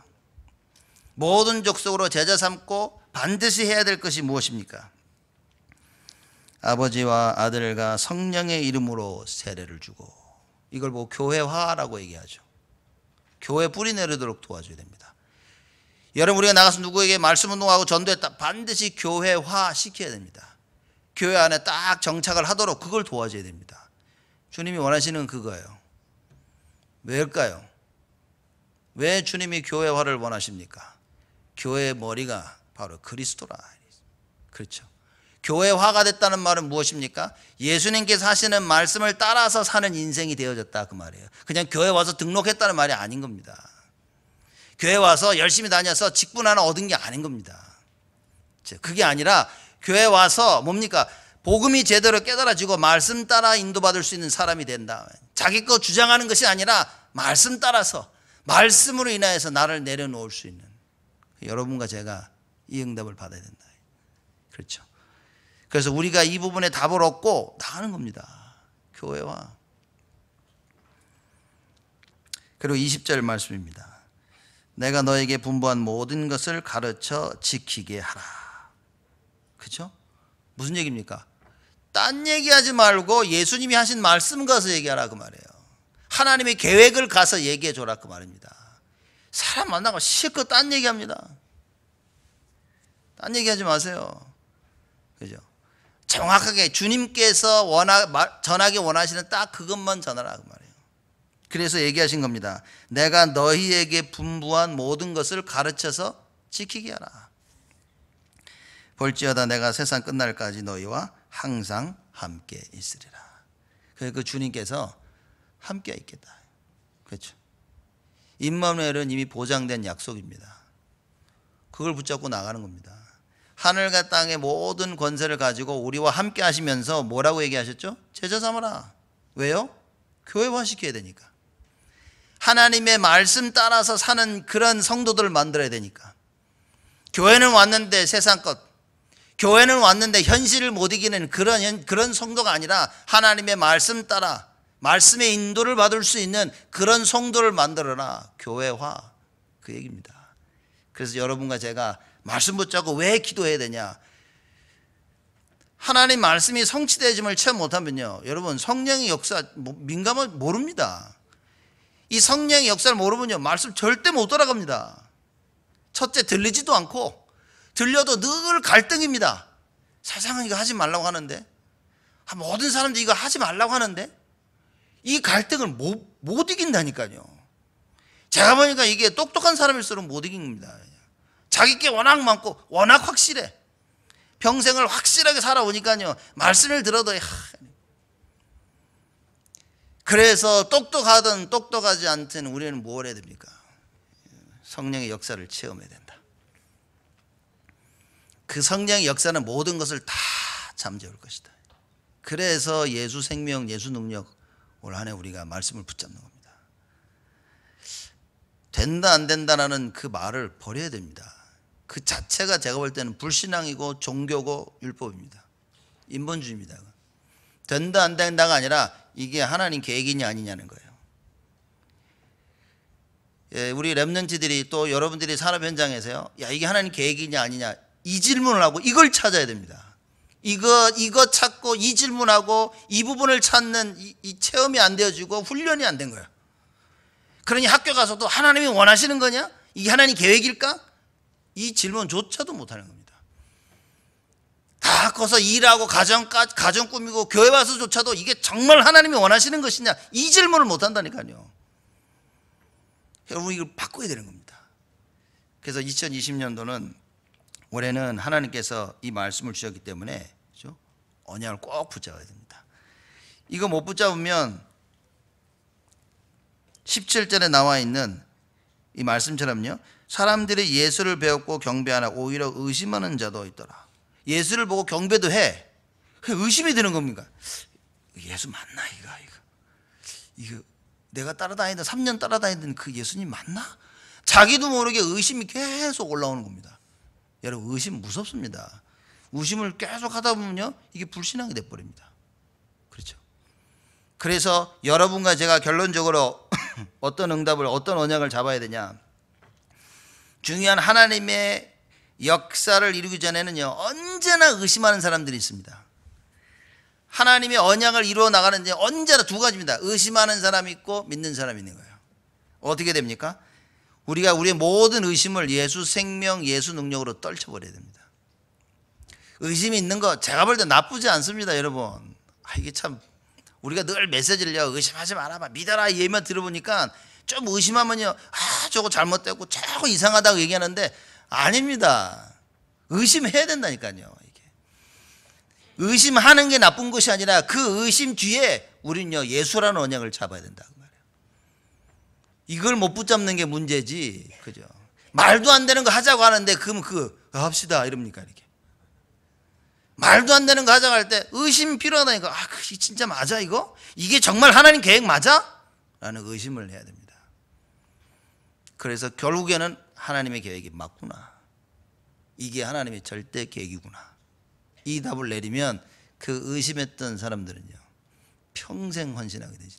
모든 족속으로 제자 삼고 반드시 해야 될 것이 무엇입니까? 아버지와 아들과 성령의 이름으로 세례를 주고 이걸 뭐 교회화라고 얘기하죠. 교회 뿌리 내리도록 도와줘야 됩니다. 여러분 우리가 나가서 누구에게 말씀 운동하고 전도했다 반드시 교회화 시켜야 됩니다. 교회 안에 딱 정착을 하도록 그걸 도와줘야 됩니다. 주님이 원하시는 그거예요. 왜일까요? 왜 주님이 교회화를 원하십니까? 교회의 머리가 바로 그리스도라. 그렇죠. 교회화가 됐다는 말은 무엇입니까? 예수님께서 하시는 말씀을 따라서 사는 인생이 되어졌다 그 말이에요. 그냥 교회 와서 등록했다는 말이 아닌 겁니다. 교회 와서 열심히 다녀서 직분 하나 얻은 게 아닌 겁니다. 그게 아니라 교회 와서 뭡니까? 복음이 제대로 깨달아지고 말씀 따라 인도받을 수 있는 사람이 된다. 자기 거 주장하는 것이 아니라 말씀 따라서 말씀으로 인하여서 나를 내려놓을 수 있는 여러분과 제가 이 응답을 받아야 된다. 그렇죠. 그래서 우리가 이 부분에 답을 얻고 나가는 겁니다. 교회와. 그리고 20절 말씀입니다. 내가 너에게 분부한 모든 것을 가르쳐 지키게 하라. 그죠? 무슨 얘기입니까? 딴 얘기하지 말고 예수님이 하신 말씀 가서 얘기하라 그 말이에요. 하나님의 계획을 가서 얘기해 줘라 그 말입니다. 사람 만나고 실컷 딴 얘기합니다. 딴 얘기하지 마세요. 그죠? 정확하게 주님께서 원하, 전하기 원하시는 딱 그것만 전하라 그말이요 그래서 얘기하신 겁니다. 내가 너희에게 분부한 모든 것을 가르쳐서 지키게 하라. 볼지어다 내가 세상 끝날까지 너희와 항상 함께 있으리라. 그 주님께서 함께 있겠다. 그렇죠. 임마누엘은 이미 보장된 약속입니다. 그걸 붙잡고 나가는 겁니다. 하늘과 땅의 모든 권세를 가지고 우리와 함께 하시면서 뭐라고 얘기하셨죠? 제자 삼아라. 왜요? 교회화시켜야 되니까. 하나님의 말씀 따라서 사는 그런 성도들을 만들어야 되니까. 교회는 왔는데 세상 것, 교회는 왔는데 현실을 못 이기는 그런, 그런 성도가 아니라 하나님의 말씀 따라 말씀의 인도를 받을 수 있는 그런 성도를 만들어라. 교회화. 그 얘기입니다. 그래서 여러분과 제가 말씀 붙잡고 왜 기도해야 되냐? 하나님 말씀이 성취되짐을 체험 못하면요. 여러분, 성령의 역사, 민감을 모릅니다. 이 성령의 역사를 모르면요. 말씀 절대 못 돌아갑니다. 첫째, 들리지도 않고, 들려도 늘 갈등입니다. 사상은 이거 하지 말라고 하는데, 아, 모든 사람들이 이거 하지 말라고 하는데, 이 갈등을 못, 못 이긴다니까요. 제가 보니까 이게 똑똑한 사람일수록 못 이깁니다. 자기 게 워낙 많고 워낙 확실해. 평생을 확실하게 살아오니까요. 말씀을 들어도 야. 그래서 똑똑하든 똑똑하지 않든 우리는 뭘 해야 됩니까? 성령의 역사를 체험해야 된다. 그 성령의 역사는 모든 것을 다 잠재울 것이다. 그래서 예수 생명, 예수 능력 올 한해 우리가 말씀을 붙잡는 겁니다. 된다 안 된다라는 그 말을 버려야 됩니다. 그 자체가 제가 볼 때는 불신앙이고 종교고 율법입니다. 인본주의입니다. 된다 안 된다가 아니라 이게 하나님 계획이냐 아니냐는 거예요. 예, 우리 랩런트들이 또 여러분들이 산업 현장에서요, 야 이게 하나님 계획이냐 아니냐 이 질문을 하고 이걸 찾아야 됩니다. 이거 이것 찾고 이 질문하고 이 부분을 찾는 이, 이 체험이 안 되어지고 훈련이 안 된 거예요. 그러니 학교 가서도 하나님이 원하시는 거냐? 이게 하나님 계획일까? 이 질문조차도 못 하는 겁니다. 다 커서 일하고 가정까 가정 꾸미고 교회 와서조차도 이게 정말 하나님이 원하시는 것이냐? 이 질문을 못 한다니까요. 여러분 이걸 바꿔야 되는 겁니다. 그래서 2020년도는 올해는 하나님께서 이 말씀을 주셨기 때문에 그죠? 언약을 꼭 붙잡아야 됩니다. 이거 못 붙잡으면 17절에 나와 있는 이 말씀처럼요. 사람들이 예수를 배웠고 경배하나 오히려 의심하는 자도 있더라. 예수를 보고 경배도 해. 의심이 드는 겁니까? 예수 맞나 이거 이거. 이거 내가 따라다니던 3년 따라다니던 그 예수님 맞나? 자기도 모르게 의심이 계속 올라오는 겁니다. 여러분 의심 무섭습니다. 의심을 계속 하다 보면요. 이게 불신앙이 돼 버립니다. 그렇죠? 그래서 여러분과 제가 결론적으로 어떤 응답을 어떤 언약을 잡아야 되냐? 중요한 하나님의 역사를 이루기 전에는요. 언제나 의심하는 사람들이 있습니다. 하나님의 언약을 이루어 나가는데 언제나 두 가지입니다. 의심하는 사람이 있고 믿는 사람이 있는 거예요. 어떻게 됩니까? 우리가 우리의 모든 의심을 예수 생명, 예수 능력으로 떨쳐버려야 됩니다. 의심이 있는 거 제가 볼 때 나쁘지 않습니다, 여러분. 아, 이게 참 우리가 늘 메시지를요, 의심하지 말아봐. 믿어라. 예만 들어보니까 좀 의심하면요, 아, 저거 잘못됐고 저거 이상하다고 얘기하는데 아닙니다. 의심해야 된다니까요. 이게. 의심하는 게 나쁜 것이 아니라 그 의심 뒤에 우리는 예수라는 언약을 잡아야 된다고. 이걸 못 붙잡는 게 문제지. 그죠? 말도 안 되는 거 하자고 하는데 그럼 그, 그 아, 합시다 이럽니까 이렇게. 말도 안 되는 거 하자고 할때 의심 필요하다니까. 아, 그 진짜 맞아 이거? 이게 정말 하나님 계획 맞아? 라는 의심을 해야 됩니다. 그래서 결국에는 하나님의 계획이 맞구나. 이게 하나님의 절대 계획이구나. 이 답을 내리면 그 의심했던 사람들은요. 평생 헌신하게 되죠.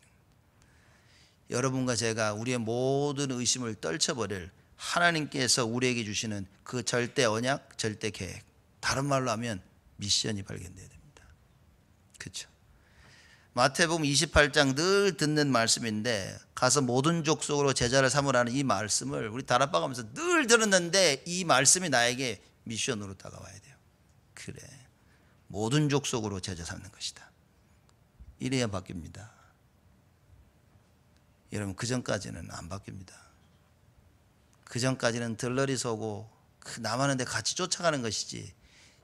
여러분과 제가 우리의 모든 의심을 떨쳐버릴 하나님께서 우리에게 주시는 그 절대 언약, 절대 계획. 다른 말로 하면 미션이 발견되어야 됩니다. 그렇 마태복음 28장 늘 듣는 말씀인데 가서 모든 족속으로 제자를 삼으라는 이 말씀을 우리 다락방 하면서 늘 들었는데 이 말씀이 나에게 미션으로 다가와야 돼요. 그래. 모든 족속으로 제자 삼는 것이다. 이래야 바뀝니다. 여러분 그 전까지는 안 바뀝니다. 그 전까지는 들러리 서고 그 남하는데 같이 쫓아가는 것이지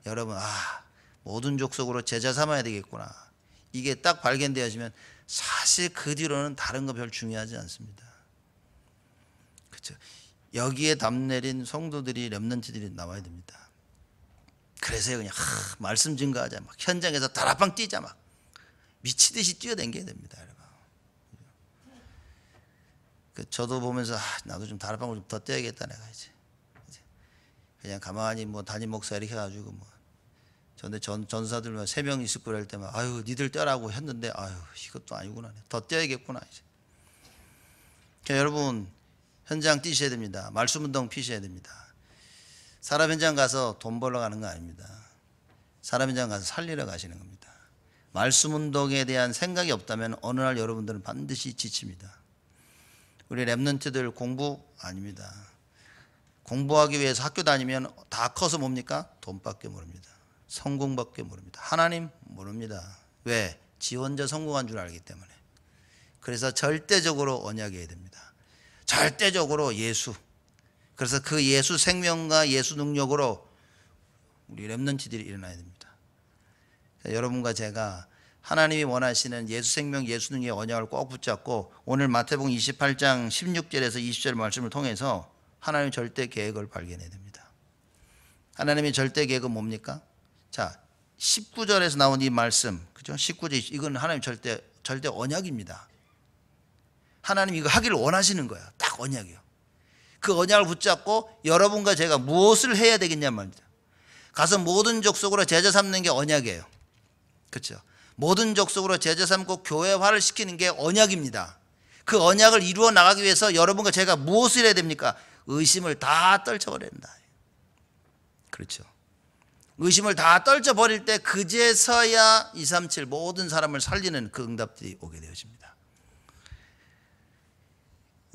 여러분 아 모든 족속으로 제자 삼아야 되겠구나 이게 딱 발견되어지면 사실 그 뒤로는 다른 거 별 중요하지 않습니다. 그렇죠? 여기에 담 내린 성도들이 렘넌트들이 나와야 됩니다. 그래서 그냥 하, 말씀 증거하자 막 현장에서 다락방 뛰자 막 미치듯이 뛰어댕겨야 됩니다. 여러분. 그 저도 보면서 아, 나도 좀 다락방을 좀더 떼야겠다 내가 이제. 이제 그냥 가만히 뭐 담임 목사 이렇게 해가지고 뭐 전에 전 전사들만 뭐 세명 있을 거랄 때만 아유 니들 떼라고 했는데 아유 이것도 아니구나 더 떼야겠구나 이제. 그 여러분 현장 뛰셔야 됩니다. 말씀 운동 피셔야 됩니다. 사람 현장 가서 돈 벌러 가는 거 아닙니다. 사람 현장 가서 살리러 가시는 겁니다. 말씀 운동에 대한 생각이 없다면 어느 날 여러분들은 반드시 지칩니다. 우리 랩런트들 공부 아닙니다. 공부하기 위해서 학교 다니면 다 커서 뭡니까? 돈밖에 모릅니다. 성공밖에 모릅니다. 하나님 모릅니다. 왜? 지 혼자 성공한 줄 알기 때문에. 그래서 절대적으로 언약해야 됩니다. 절대적으로 예수. 그래서 그 예수 생명과 예수 능력으로 우리 랩런치들이 일어나야 됩니다. 여러분과 제가 하나님이 원하시는 예수 생명 예수 능의 언약을 꼭 붙잡고 오늘 마태복음 28장 16절에서 20절 말씀을 통해서 하나님의 절대 계획을 발견해야 됩니다. 하나님의 절대 계획은 뭡니까? 자, 19절에서 나온 이 말씀. 그죠? 19절 이건 하나님 절대 절대 언약입니다. 하나님 이거 하기를 원하시는 거예딱 언약이요. 그 언약을 붙잡고 여러분과 제가 무엇을 해야 되겠냐 말입니 가서 모든 족속으로 제자 삼는 게 언약이에요. 그렇죠? 모든 족속으로 제자 삼고 교회화를 시키는 게 언약입니다. 그 언약을 이루어 나가기 위해서 여러분과 제가 무엇을 해야 됩니까? 의심을 다 떨쳐버려야 된다. 그렇죠. 의심을 다 떨쳐버릴 때 그제서야 237 모든 사람을 살리는 그 응답들이 오게 되어집니다.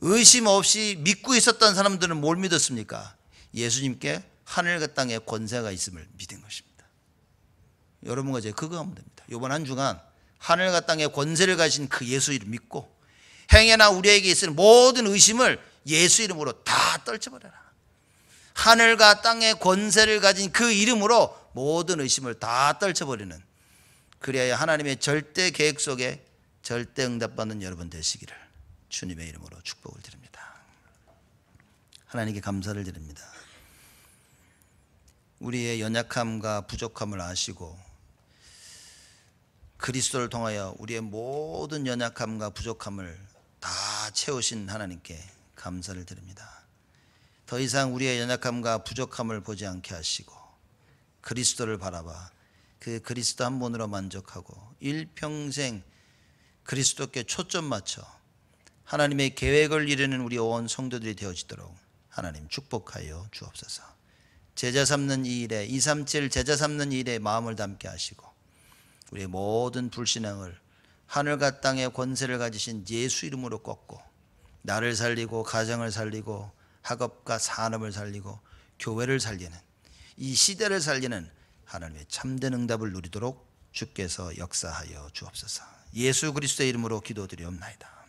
의심 없이 믿고 있었던 사람들은 뭘 믿었습니까? 예수님께 하늘과 땅의 권세가 있음을 믿은 것입니다. 여러분과 이제 그거 하면 됩니다. 이번 한 주간 하늘과 땅의 권세를 가진 그 예수 이름 믿고 행해나 우리에게 있을 모든 의심을 예수 이름으로 다 떨쳐버려라. 하늘과 땅의 권세를 가진 그 이름으로 모든 의심을 다 떨쳐버리는 그래야 하나님의 절대 계획 속에 절대 응답받는 여러분 되시기를 주님의 이름으로 축복을 드립니다. 하나님께 감사를 드립니다. 우리의 연약함과 부족함을 아시고 그리스도를 통하여 우리의 모든 연약함과 부족함을 다 채우신 하나님께 감사를 드립니다. 더 이상 우리의 연약함과 부족함을 보지 않게 하시고 그리스도를 바라봐 그 그리스도 한 분으로 만족하고 일평생 그리스도께 초점 맞춰 하나님의 계획을 이루는 우리 온 성도들이 되어지도록 하나님 축복하여 주옵소서. 제자 삼는 이 일에 237 제자 삼는 이 일에 마음을 담게 하시고 우리의 모든 불신앙을 하늘과 땅의 권세를 가지신 예수 이름으로 꺾고 나를 살리고 가정을 살리고 학업과 산업을 살리고 교회를 살리는 이 시대를 살리는 하나님의 참된 응답을 누리도록 주께서 역사하여 주옵소서. 예수 그리스도의 이름으로 기도드리옵나이다.